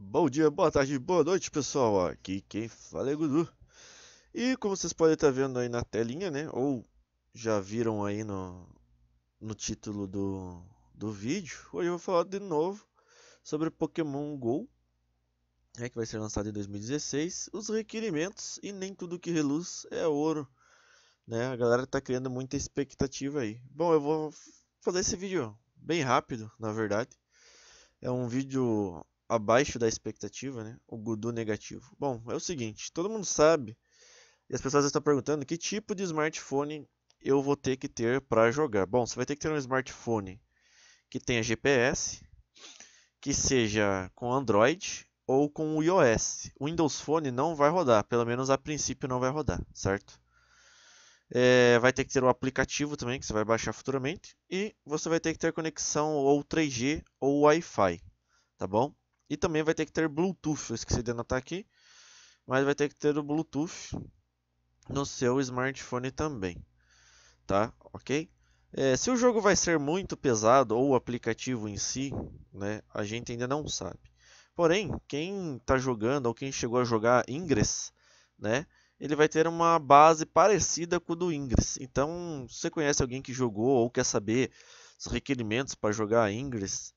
Bom dia, boa tarde, boa noite, pessoal. Aqui quem fala é Gudu. E como vocês podem estar vendo aí na telinha, né? Ou já viram aí no, no título do, do vídeo, hoje eu vou falar de novo sobre Pokémon GO, né, que vai ser lançado em 2016, os requerimentos e nem tudo que reluz é ouro. Né? A galera está criando muita expectativa aí. Bom, eu vou fazer esse vídeo bem rápido, na verdade. É um vídeo abaixo da expectativa, né? O Gudu negativo. Bom, é o seguinte, todo mundo sabe, e as pessoas estão perguntando que tipo de smartphone eu vou ter que ter para jogar. Bom, você vai ter que ter um smartphone que tenha GPS, que seja com Android ou com o iOS. O Windows Phone não vai rodar, pelo menos a princípio não vai rodar, certo? É, vai ter que ter o aplicativo também que você vai baixar futuramente e você vai ter que ter conexão ou 3G ou Wi-Fi, tá bom? E também vai ter que ter Bluetooth, eu esqueci de anotar aqui. Mas vai ter que ter o Bluetooth no seu smartphone também. Tá? Ok? É, se o jogo vai ser muito pesado ou o aplicativo em si, né, a gente ainda não sabe. Porém, quem está jogando ou quem chegou a jogar Ingress, né, ele vai ter uma base parecida com o do Ingress. Então, se você conhece alguém que jogou ou quer saber os requerimentos para jogar Ingress,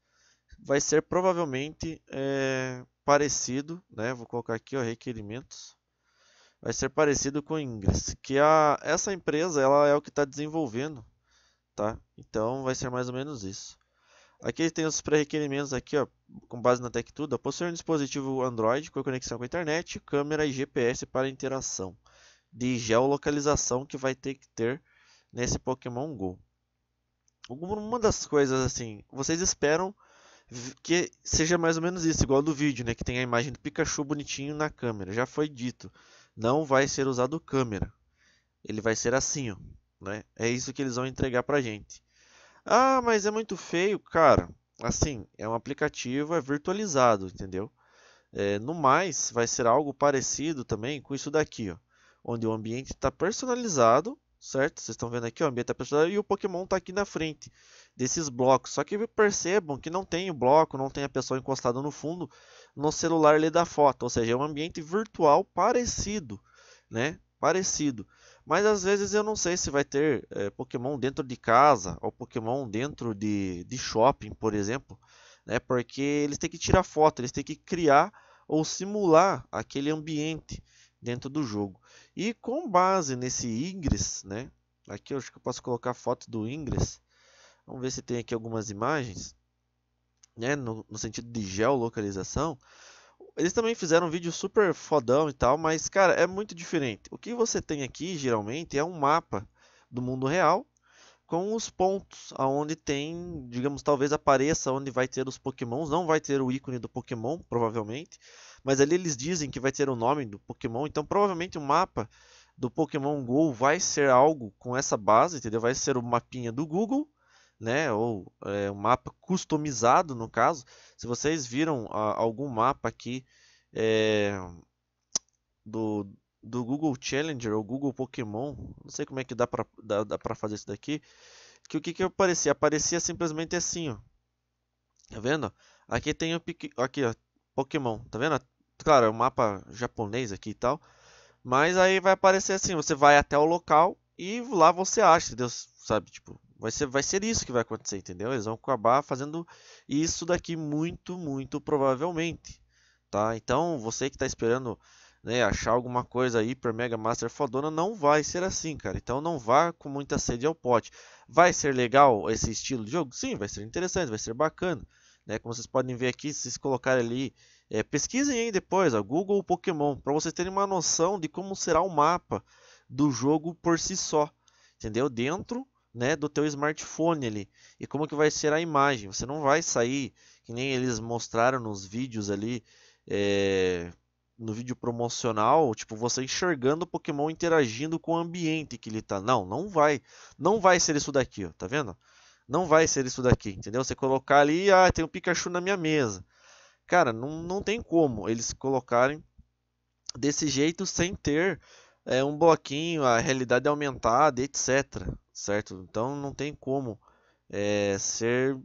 vai ser provavelmente é, parecido, né? Vou colocar aqui ó, requerimentos. Vai ser parecido com o Ingress, que a, essa empresa ela é o que está desenvolvendo, tá? Então vai ser mais ou menos isso. Aqui tem os pré-requerimentos aqui, ó, com base na Tech Tudo. Possui um dispositivo Android com conexão com a internet, câmera e GPS para interação de geolocalização que vai ter que ter nesse Pokémon Go. Uma das coisas assim, vocês esperam que seja mais ou menos isso, igual do vídeo, né? Que tem a imagem do Pikachu bonitinho na câmera. Já foi dito, não vai ser usado câmera. Ele vai ser assim, ó, né? É isso que eles vão entregar pra gente. Ah, mas é muito feio, cara. Assim, é um aplicativo, é virtualizado, entendeu? É, no mais, vai ser algo parecido também com isso daqui, ó, onde o ambiente está personalizado, certo? Vocês estão vendo aqui, ó, o ambiente está personalizado e o Pokémon está aqui na frente desses blocos. Só que percebam que não tem o bloco, não tem a pessoa encostada no fundo no celular lhe da foto, ou seja, é um ambiente virtual parecido, né? Parecido. Mas às vezes eu não sei se vai ter é, Pokémon dentro de casa ou Pokémon dentro de, de shopping, por exemplo, né? Porque eles têm que tirar foto, eles têm que criar ou simular aquele ambiente dentro do jogo. E com base nesse Ingress, né? Aqui eu acho que eu posso colocar a foto do Ingress. Vamos ver se tem aqui algumas imagens, né, no, no sentido de geolocalização. Eles também fizeram um vídeo super fodão e tal, mas cara, é muito diferente. O que você tem aqui geralmente é um mapa do mundo real com os pontos aonde tem, digamos, talvez apareça onde vai ter os pokémons, não vai ter o ícone do pokémon, provavelmente, mas ali eles dizem que vai ter o nome do pokémon, então provavelmente o mapa do Pokémon GO vai ser algo com essa base, entendeu? Vai ser o mapinha do Google né? Ou é, um mapa customizado, no caso. Se vocês viram a, ah, algum mapa aqui é, do, do Google Challenger ou Google Pokémon, não sei como é que dá para dá, dá pra fazer isso daqui, que o que que aparecia? Aparecia simplesmente assim, ó. Tá vendo? Aqui tem o aqui, ó, Pokémon, tá vendo? Claro, é um mapa japonês aqui e tal. Mas aí vai aparecer assim, você vai até o local e lá você acha, Deus sabe, tipo, Vai ser, vai ser isso que vai acontecer, entendeu? Eles vão acabar fazendo isso daqui muito, muito provavelmente, tá? Então, você que está esperando né, achar alguma coisa para mega master fodona, não vai ser assim, cara. Então não vá com muita sede ao pote. Vai ser legal esse estilo de jogo? Sim, vai ser interessante, vai ser bacana. Né? Como vocês podem ver aqui, se colocarem ali, é, pesquisem aí depois, a Google Pokémon, para vocês terem uma noção de como será o mapa do jogo por si só, entendeu? Dentro né, do teu smartphone ali e como que vai ser a imagem. Você não vai sair que nem eles mostraram nos vídeos ali, é, no vídeo promocional, tipo você enxergando o Pokémon interagindo com o ambiente que ele tá. Não, não vai, não vai ser isso daqui, ó, tá vendo? Não vai ser isso daqui, entendeu? Você colocar ali, ah, tem um Pikachu na minha mesa. Cara, não, não tem como eles colocarem desse jeito sem ter é um bloquinho, a realidade é aumentada, etc. Certo? Então não tem como é, ser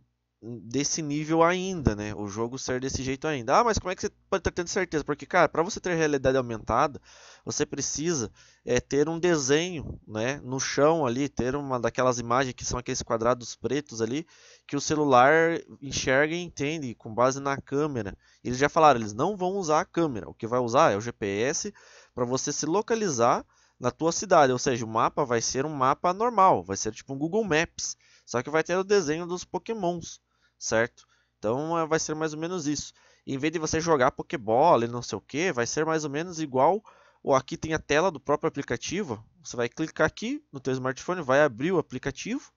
desse nível ainda, né? O jogo ser desse jeito ainda. Ah, mas como é que você pode estar tendo certeza? Porque, cara, para você ter realidade aumentada, você precisa é, ter um desenho, né? No chão ali, ter uma daquelas imagens que são aqueles quadrados pretos ali, que o celular enxerga e entende com base na câmera. Eles já falaram, eles não vão usar a câmera. O que vai usar é o GPS para você se localizar na tua cidade, ou seja, o mapa vai ser um mapa normal, vai ser tipo um Google Maps, só que vai ter o desenho dos Pokémons, certo? Então é, vai ser mais ou menos isso. Em vez de você jogar Pokébola e não sei o que, vai ser mais ou menos igual. Ou aqui tem a tela do próprio aplicativo. Você vai clicar aqui no teu smartphone, vai abrir o aplicativo,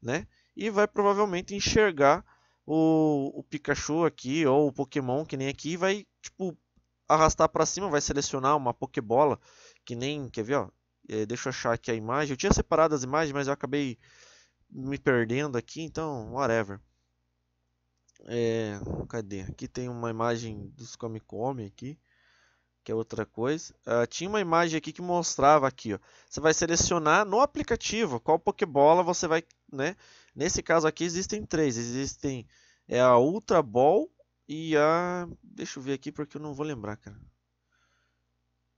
né? E vai provavelmente enxergar o, o Pikachu aqui ou o Pokémon que nem aqui, vai tipo arrastar para cima, vai selecionar uma pokebola que nem, quer ver, ó, é, deixa eu achar aqui a imagem. Eu tinha separado as imagens, mas eu acabei me perdendo aqui, então, whatever. É, cadê? Aqui tem uma imagem dos Comic Come aqui, que é outra coisa. Uh, tinha uma imagem aqui que mostrava aqui, ó. Você vai selecionar no aplicativo qual pokebola você vai, né? Nesse caso aqui existem três, existem é a Ultra Ball, e a. Deixa eu ver aqui porque eu não vou lembrar, cara.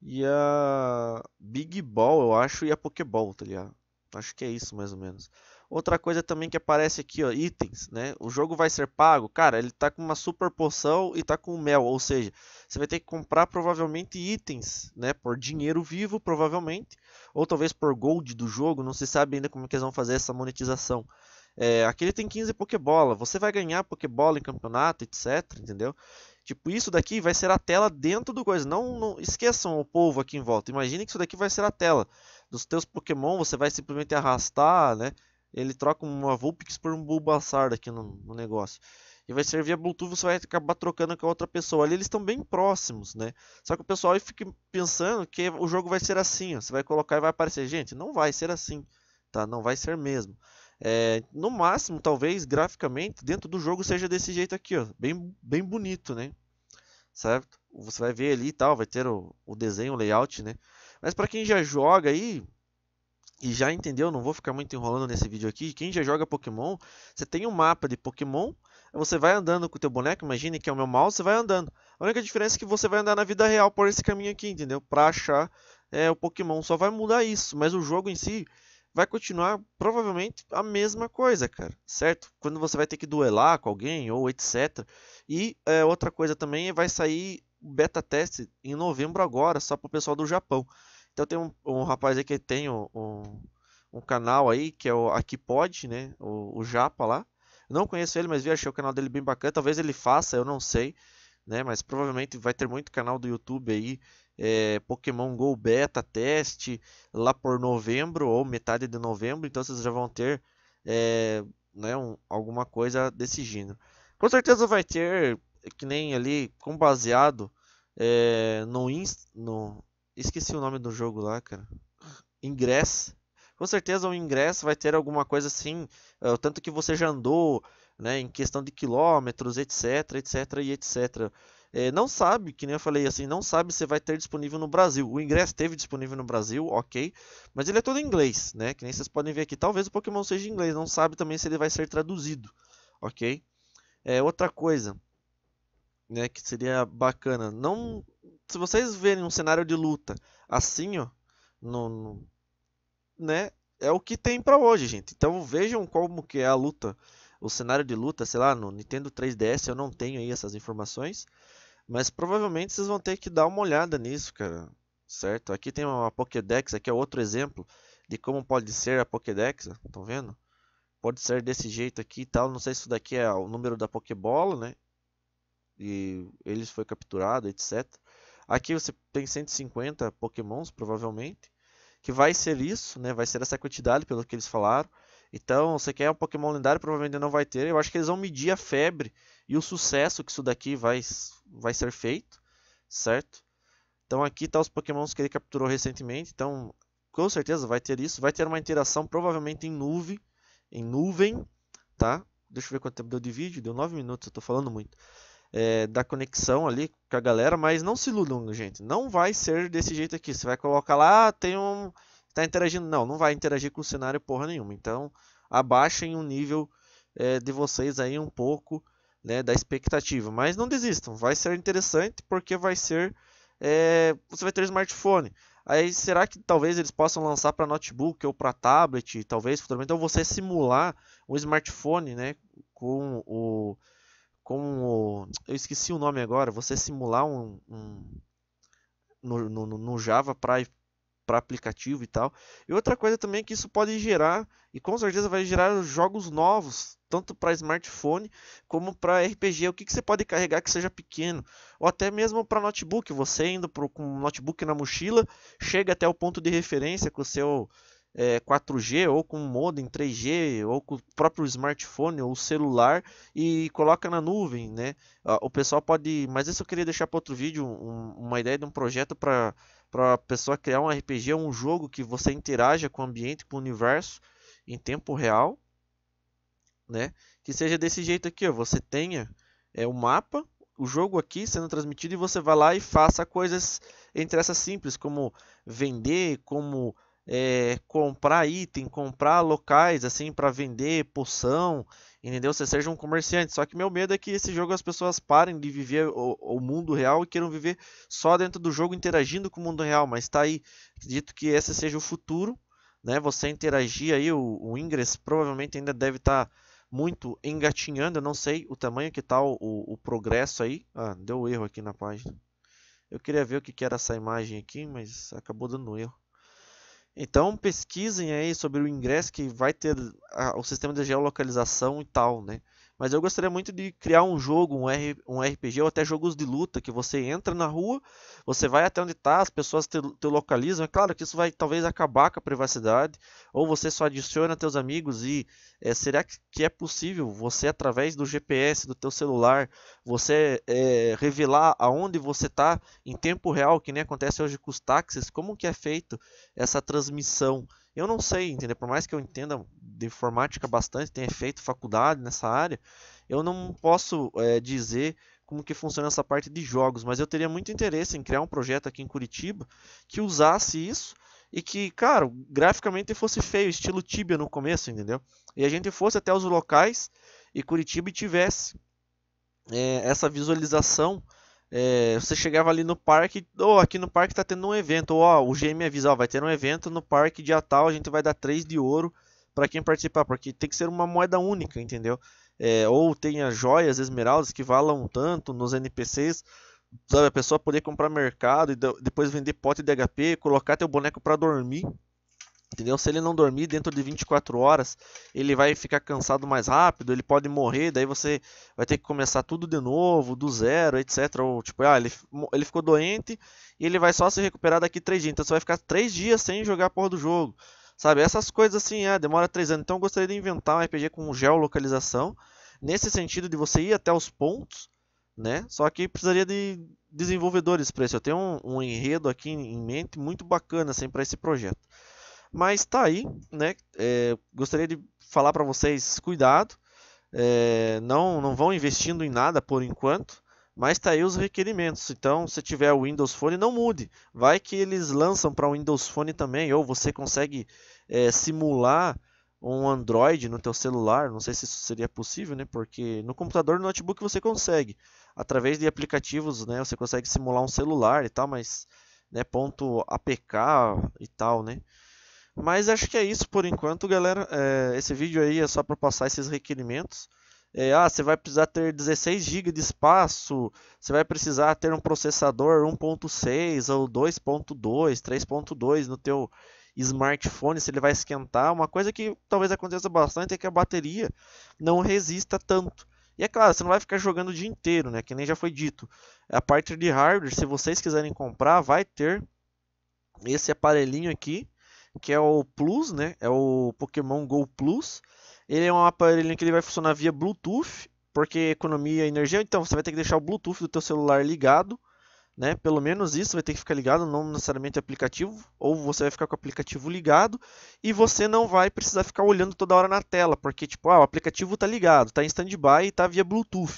E a. Big Ball, eu acho, e a Pokéball, tá ligado? Acho que é isso mais ou menos. Outra coisa também que aparece aqui, ó, itens, né? O jogo vai ser pago, cara, ele tá com uma super poção e tá com mel, ou seja, você vai ter que comprar provavelmente itens, né, por dinheiro vivo, provavelmente, ou talvez por gold do jogo, não se sabe ainda como é que eles vão fazer essa monetização. É, aquele tem 15 Pokébola. Você vai ganhar Pokébola em campeonato, etc. Entendeu? Tipo, isso daqui vai ser a tela dentro do coisa. Não, não esqueçam o povo aqui em volta. Imagine que isso daqui vai ser a tela. Dos teus Pokémon, você vai simplesmente arrastar, né? Ele troca uma Vulpix por um Bulbasaur aqui no, no negócio e vai servir a Bluetooth, você vai acabar trocando com a outra pessoa. Ali eles estão bem próximos, né? Só que o pessoal fica pensando que o jogo vai ser assim, ó. você vai colocar e vai aparecer. Gente, não vai ser assim, tá? Não vai ser mesmo. É, no máximo, talvez, graficamente, dentro do jogo seja desse jeito aqui, ó, bem, bem bonito, né? Certo? Você vai ver ali e tal, vai ter o, o desenho, o layout, né? Mas para quem já joga aí e já entendeu, não vou ficar muito enrolando nesse vídeo aqui. Quem já joga Pokémon, você tem um mapa de Pokémon, você vai andando com o teu boneco, imagine que é o meu mouse, você vai andando. A única diferença é que você vai andar na vida real por esse caminho aqui, entendeu? Pra achar é, o Pokémon, só vai mudar isso, mas o jogo em si vai continuar provavelmente a mesma coisa, cara, certo? Quando você vai ter que duelar com alguém ou etc. E é, outra coisa também é vai sair beta teste em novembro agora, só para o pessoal do Japão. Então tem um, um rapaz aí que tem um, um, um, canal aí, que é o Aqui Pode, né? O, o Japa lá. Eu não conheço ele, mas vi, achei o canal dele bem bacana. Talvez ele faça, eu não sei. Né, mas provavelmente vai ter muito canal do YouTube aí é, Pokémon Go Beta Teste lá por novembro ou metade de novembro, então vocês já vão ter é, né, um, alguma coisa desse gênero. Com certeza vai ter, que nem ali, com baseado é, no, inst, no. Esqueci o nome do jogo lá, cara. Ingress. Com certeza o ingresso vai ter alguma coisa assim, é, tanto que você já andou né, em questão de quilômetros, etc, etc e etc. É, não sabe, que nem eu falei assim, não sabe se vai ter disponível no Brasil. O ingresso teve disponível no Brasil, ok, mas ele é todo em inglês, né? Que nem vocês podem ver aqui. Talvez o Pokémon seja em inglês, não sabe também se ele vai ser traduzido, ok? É, outra coisa, né, que seria bacana, não, se vocês verem um cenário de luta assim, ó, no, no né, é o que tem para hoje, gente. Então vejam como que é a luta o cenário de luta, sei lá, no Nintendo 3DS eu não tenho aí essas informações, mas provavelmente vocês vão ter que dar uma olhada nisso, cara, certo? Aqui tem uma Pokédex, aqui é outro exemplo de como pode ser a Pokédex, estão vendo? Pode ser desse jeito aqui e tal, não sei se isso daqui é o número da Pokébola, né? E ele foi capturado, etc. Aqui você tem 150 Pokémons, provavelmente, que vai ser isso, né? Vai ser essa quantidade, pelo que eles falaram. Então, você quer um Pokémon lendário, provavelmente não vai ter. Eu acho que eles vão medir a febre e o sucesso que isso daqui vai, vai ser feito, certo? Então aqui tá os Pokémons que ele capturou recentemente. Então, com certeza vai ter isso. Vai ter uma interação provavelmente em nuvem, em nuvem, tá? Deixa eu ver quanto tempo deu de vídeo. Deu 9 minutos, eu tô falando muito. É, da conexão ali com a galera, mas não se iludam, gente. Não vai ser desse jeito aqui. Você vai colocar lá, ah, tem um Tá interagindo? Não, não vai interagir com o cenário porra nenhuma. Então, abaixem o um nível é, de vocês aí um pouco né, da expectativa. Mas não desistam, vai ser interessante porque vai ser. É, você vai ter smartphone. Aí será que talvez eles possam lançar para notebook ou para tablet, talvez futuramente, ou então, você simular um smartphone, né, com o com o, eu esqueci o nome agora, você simular um, um no, no, no Java para para aplicativo e tal. E outra coisa também é que isso pode gerar, e com certeza vai gerar jogos novos, tanto para smartphone como para RPG. O que, que você pode carregar que seja pequeno, ou até mesmo para notebook. Você indo pro, com um notebook na mochila, chega até o ponto de referência com o seu é, 4G, ou com um modem 3G, ou com o próprio smartphone ou celular e coloca na nuvem. Né? Ah, o pessoal pode. Mas isso eu queria deixar para outro vídeo um, uma ideia de um projeto para para a pessoa criar um RPG, é um jogo que você interaja com o ambiente, com o universo em tempo real, né? Que seja desse jeito aqui, ó. Você tenha é, o mapa, o jogo aqui sendo transmitido e você vai lá e faça coisas entre essas simples, como vender, como é, comprar item, comprar locais assim para vender poção Entendeu? Você seja um comerciante. Só que meu medo é que esse jogo as pessoas parem de viver o, o mundo real e queiram viver só dentro do jogo interagindo com o mundo real. Mas está aí. Acredito que esse seja o futuro. Né? Você interagir aí, o, o Ingress provavelmente ainda deve estar. Tá muito engatinhando, eu não sei o tamanho que tá o, o, o progresso aí. Ah, deu erro aqui na página. Eu queria ver o que, que era essa imagem aqui, mas acabou dando erro. Então pesquisem aí sobre o ingresso que vai ter a, o sistema de geolocalização e tal, né? Mas eu gostaria muito de criar um jogo, um, R, um RPG ou até jogos de luta, que você entra na rua, você vai até onde está, as pessoas te, te, localizam. É claro que isso vai talvez acabar com a privacidade, ou você só adiciona teus amigos e é, será que é possível você através do GPS do teu celular você é, revelar aonde você está em tempo real, que nem acontece hoje com os táxis, como que é feito essa transmissão. Eu não sei, entendeu? Por mais que eu entenda de informática bastante, tenha feito faculdade nessa área, eu não posso é, dizer como que funciona essa parte de jogos, mas eu teria muito interesse em criar um projeto aqui em Curitiba que usasse isso e que, cara, graficamente fosse feio, estilo Tibia no começo, entendeu? E a gente fosse até os locais e Curitiba e tivesse é, essa visualização. É, você chegava ali no parque, ou oh, aqui no parque está tendo um evento, ou oh, o GM avisa, oh, vai ter um evento no parque dia tal, a gente vai dar 3 de ouro para quem participar, porque tem que ser uma moeda única, entendeu? É, ou tenha joias, esmeraldas que valam tanto nos NPCs, sabe, a pessoa poder comprar mercado e depois vender pote de HP, colocar teu boneco para dormir, Entendeu? Se ele não dormir dentro de 24 horas, ele vai ficar cansado mais rápido, ele pode morrer, daí você vai ter que começar tudo de novo, do zero, etc. Ou tipo, ah, ele, ele ficou doente e ele vai só se recuperar daqui 3 dias. Então você vai ficar 3 dias sem jogar a porra do jogo. Sabe? Essas coisas assim, ah, demora 3 anos. Então eu gostaria de inventar um RPG com geolocalização. Nesse sentido de você ir até os pontos, né? Só que precisaria de desenvolvedores para isso. Eu tenho um, um enredo aqui em mente muito bacana assim, para esse projeto. Mas tá aí, né? É, gostaria de falar para vocês, cuidado, é, não, não vão investindo em nada por enquanto, mas tá aí os requerimentos. Então, se tiver o Windows Phone, não mude. Vai que eles lançam para o Windows Phone também, ou você consegue é, simular um Android no teu celular, não sei se isso seria possível, né? Porque no computador, no notebook você consegue, através de aplicativos, né? Você consegue simular um celular e tal, mas né, ponto APK e tal, né? Mas acho que é isso por enquanto, galera. É, esse vídeo aí é só para passar esses requerimentos. É, ah, você vai precisar ter 16 GB de espaço, você vai precisar ter um processador 1.6 ou 2.2, 3.2 no teu smartphone, se ele vai esquentar. Uma coisa que talvez aconteça bastante é que a bateria não resista tanto. E é claro, você não vai ficar jogando o dia inteiro, né? Que nem já foi dito. A parte de hardware, se vocês quiserem comprar, vai ter esse aparelhinho aqui que é o Plus, né? É o Pokémon Go Plus. Ele é um aparelho que ele vai funcionar via Bluetooth, porque economia energia, então você vai ter que deixar o Bluetooth do teu celular ligado, né? Pelo menos isso vai ter que ficar ligado, não necessariamente o aplicativo, ou você vai ficar com o aplicativo ligado e você não vai precisar ficar olhando toda hora na tela, porque tipo, ah, o aplicativo tá ligado, tá em standby e tá via Bluetooth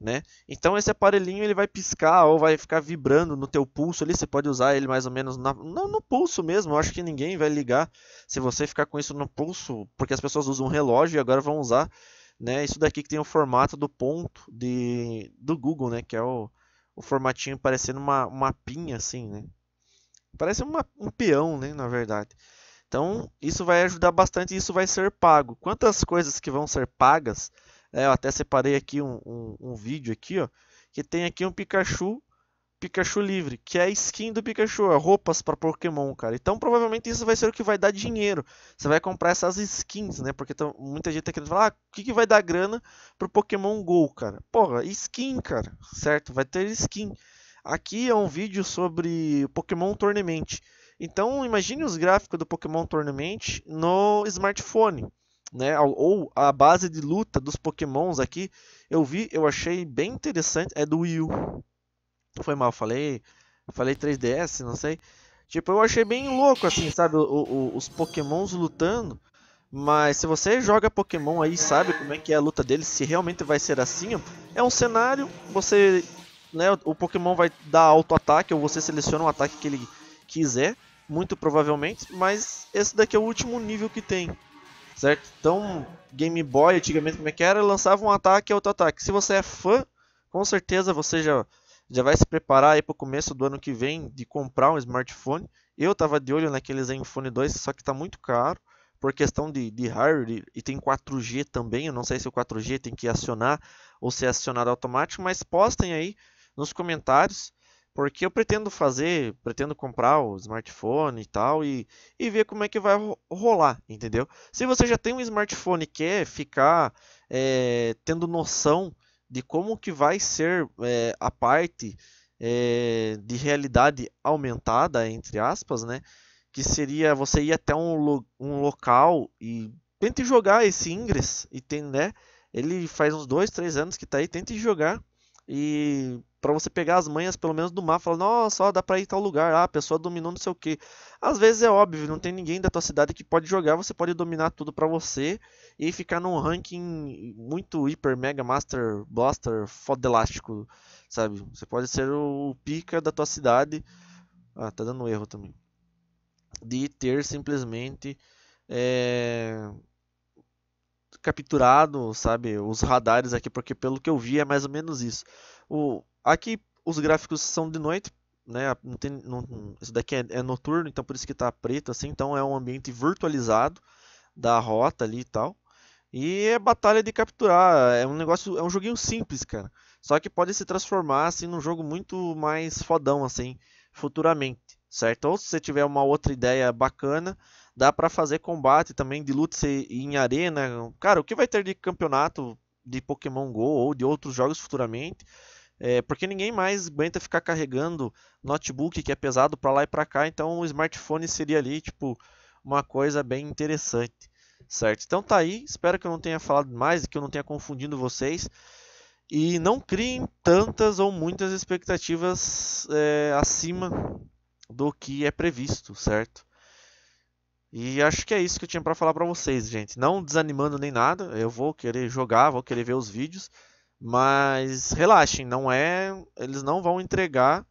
né? Então esse aparelhinho ele vai piscar ou vai ficar vibrando no teu pulso ali, você pode usar ele mais ou menos na, no pulso mesmo, eu acho que ninguém vai ligar se você ficar com isso no pulso, porque as pessoas usam um relógio e agora vão usar, né, isso daqui que tem o formato do ponto de do Google, né, que é o, o formatinho parecendo uma, uma pinha assim, né? Parece uma, um peão, né, na verdade. Então, isso vai ajudar bastante isso vai ser pago. Quantas coisas que vão ser pagas, é, eu até separei aqui um, um, um, vídeo aqui, ó, que tem aqui um Pikachu, Pikachu livre, que é a skin do Pikachu, é roupas para Pokémon, cara. Então provavelmente isso vai ser o que vai dar dinheiro. Você vai comprar essas skins, né? Porque tão, muita gente tá querendo falar, ah, o que, que vai dar grana pro Pokémon GO, cara? Porra, skin, cara, certo? Vai ter skin. Aqui é um vídeo sobre Pokémon Tournament. Então imagine os gráficos do Pokémon Tournament no smartphone né, ou a base de luta dos Pokémons aqui, eu vi, eu achei bem interessante, é do Wii U. Foi mal, falei, falei 3DS, não sei. Tipo, eu achei bem louco assim, sabe, o, o, os Pokémons lutando. Mas se você joga Pokémon aí, sabe como é que é a luta deles, se realmente vai ser assim, é um cenário, você, né, o Pokémon vai dar auto-ataque ou você seleciona o ataque que ele quiser, muito provavelmente, mas esse daqui é o último nível que tem certo? Então, Game Boy, antigamente como é que era, lançava um ataque e outro ataque. Se você é fã, com certeza você já, já vai se preparar aí para o começo do ano que vem de comprar um smartphone. Eu estava de olho naquele Zenfone 2, só que está muito caro por questão de, de hardware e tem 4G também. Eu não sei se o 4G tem que acionar ou se acionado automático, mas postem aí nos comentários porque eu pretendo fazer, pretendo comprar o smartphone e tal e, e ver como é que vai rolar, entendeu? Se você já tem um smartphone e quer ficar é, tendo noção de como que vai ser é, a parte é, de realidade aumentada, entre aspas, né? Que seria você ir até um, lo um local e tente jogar esse Ingress e tem, né? Ele faz uns dois, três anos que tá aí, tente jogar e para você pegar as manhas, pelo menos do mapa, falar, nossa, ó, dá pra ir tal lugar, ah, a pessoa dominou não sei o que. Às vezes é óbvio, não tem ninguém da tua cidade que pode jogar, você pode dominar tudo pra você e ficar num ranking muito hiper, mega, master, blaster, foda elástico, sabe? Você pode ser o pica da tua cidade. Ah, tá dando erro também. De ter simplesmente é... capturado, sabe, os radares aqui, porque pelo que eu vi é mais ou menos isso. O, Aqui os gráficos são de noite, né? Não tem, não, isso daqui é, é, noturno, então por isso que está preto, assim. Então é um ambiente virtualizado da rota ali e tal. E é batalha de capturar. É um negócio, é um joguinho simples, cara. Só que pode se transformar assim num jogo muito mais fodão assim futuramente, certo? Ou se você tiver uma outra ideia bacana, dá para fazer combate também de luta em arena. Cara, o que vai ter de campeonato de Pokémon Go ou de outros jogos futuramente? É, porque ninguém mais aguenta ficar carregando notebook que é pesado para lá e para cá, então o smartphone seria ali tipo uma coisa bem interessante, certo? Então tá aí, espero que eu não tenha falado mais, e que eu não tenha confundido vocês e não criem tantas ou muitas expectativas é, acima do que é previsto, certo? E acho que é isso que eu tinha para falar para vocês, gente. Não desanimando nem nada, eu vou querer jogar, vou querer ver os vídeos. Mas relaxem, não é, eles não vão entregar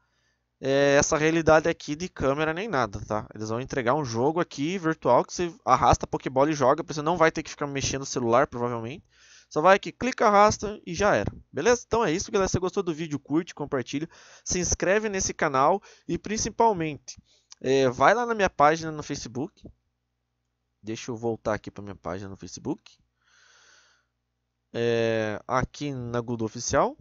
é, essa realidade aqui de câmera nem nada, tá? Eles vão entregar um jogo aqui virtual que você arrasta a Pokébola e joga, você não vai ter que ficar mexendo no celular, provavelmente. Só vai aqui, clica, arrasta e já era. Beleza? Então é isso, galera. Se você gostou do vídeo, curte, compartilha, se inscreve nesse canal e principalmente é, vai lá na minha página no Facebook. Deixa eu voltar aqui para minha página no Facebook é, aqui na Google Oficial.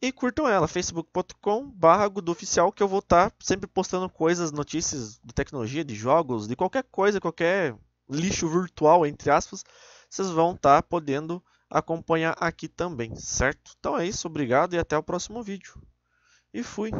E curtam ela, facebook.com.br Oficial, que eu vou estar tá sempre postando coisas, notícias de tecnologia, de jogos, de qualquer coisa, qualquer lixo virtual, entre aspas, vocês vão estar tá podendo acompanhar aqui também, certo? Então é isso, obrigado e até o próximo vídeo. E fui!